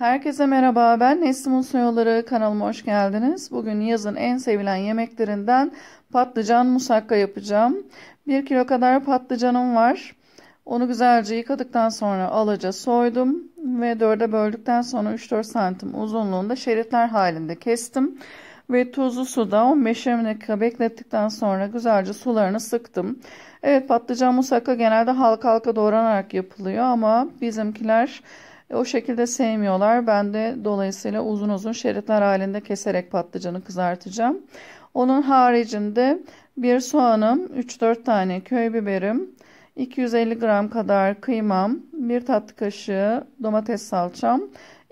Herkese merhaba ben Nesli Musayoları kanalıma hoş geldiniz. Bugün yazın en sevilen yemeklerinden patlıcan musakka yapacağım. 1 kilo kadar patlıcanım var. Onu güzelce yıkadıktan sonra alaca soydum ve dörde böldükten sonra 3-4 santim uzunluğunda şeritler halinde kestim. Ve tuzlu suda 15-20 dakika beklettikten sonra güzelce sularını sıktım. Evet patlıcan musakka genelde halka halka doğranarak yapılıyor ama bizimkiler e, o şekilde sevmiyorlar. Ben de dolayısıyla uzun uzun şeritler halinde keserek patlıcanı kızartacağım. Onun haricinde bir soğanım, 3-4 tane köy biberim, 250 gram kadar kıymam, bir tatlı kaşığı domates salçam,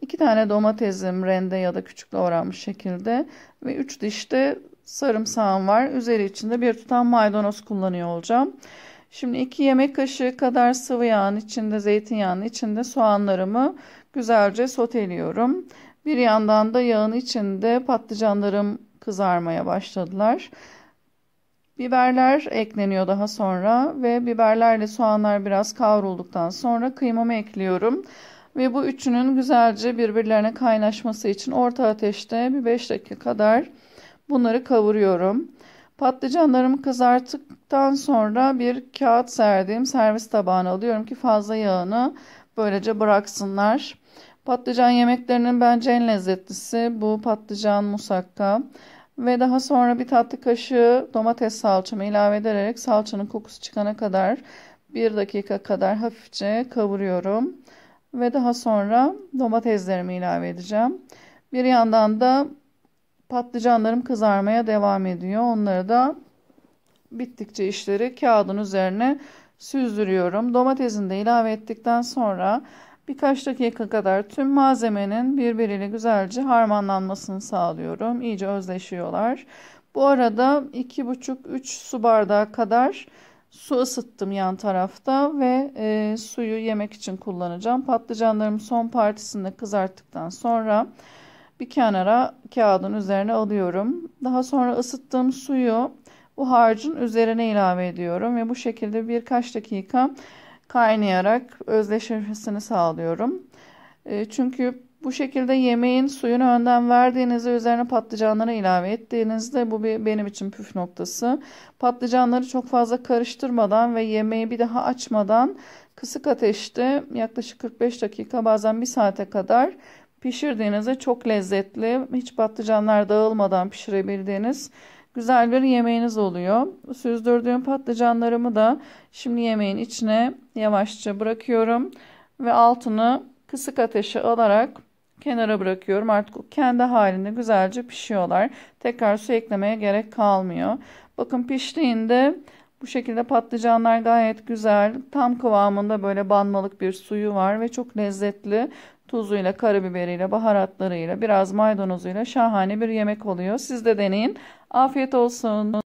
2 tane domatesim rende ya da küçük doğranmış şekilde ve 3 diş de sarımsağım var. Üzeri içinde bir tutam maydanoz kullanıyor olacağım. Şimdi 2 yemek kaşığı kadar sıvı yağın içinde zeytinyağının içinde soğanlarımı güzelce soteliyorum. Bir yandan da yağın içinde patlıcanlarım kızarmaya başladılar. Biberler ekleniyor daha sonra ve biberlerle soğanlar biraz kavrulduktan sonra kıymamı ekliyorum. Ve bu üçünün güzelce birbirlerine kaynaşması için orta ateşte bir 5 dakika kadar bunları kavuruyorum. Patlıcanlarımı kızarttık. Dan sonra bir kağıt serdiğim servis tabağına alıyorum ki fazla yağını böylece bıraksınlar. Patlıcan yemeklerinin bence en lezzetlisi bu patlıcan musakka. Ve daha sonra bir tatlı kaşığı domates salçamı ilave ederek salçanın kokusu çıkana kadar bir dakika kadar hafifçe kavuruyorum. Ve daha sonra domateslerimi ilave edeceğim. Bir yandan da patlıcanlarım kızarmaya devam ediyor. Onları da Bittikçe işleri kağıdın üzerine süzdürüyorum. Domatesini de ilave ettikten sonra birkaç dakika kadar tüm malzemenin birbiriyle güzelce harmanlanmasını sağlıyorum. İyice özleşiyorlar. Bu arada 2,5-3 su bardağı kadar su ısıttım yan tarafta ve e, suyu yemek için kullanacağım. Patlıcanlarımı son partisinde kızarttıktan sonra bir kenara kağıdın üzerine alıyorum. Daha sonra ısıttığım suyu bu harcın üzerine ilave ediyorum ve bu şekilde birkaç dakika kaynayarak özleşmesini sağlıyorum. E, çünkü bu şekilde yemeğin suyunu önden verdiğinizde üzerine patlıcanları ilave ettiğinizde bu bir benim için püf noktası. Patlıcanları çok fazla karıştırmadan ve yemeği bir daha açmadan kısık ateşte yaklaşık 45 dakika bazen 1 saate kadar pişirdiğinizde çok lezzetli hiç patlıcanlar dağılmadan pişirebildiğiniz güzel bir yemeğiniz oluyor. Süzdürdüğüm patlıcanlarımı da şimdi yemeğin içine yavaşça bırakıyorum ve altını kısık ateşe alarak kenara bırakıyorum. Artık kendi halinde güzelce pişiyorlar. Tekrar su eklemeye gerek kalmıyor. Bakın piştiğinde bu şekilde patlıcanlar gayet güzel, tam kıvamında böyle banmalık bir suyu var ve çok lezzetli tuzuyla, karabiberiyle, baharatlarıyla, biraz maydanozuyla şahane bir yemek oluyor. Siz de deneyin. Afiyet olsun.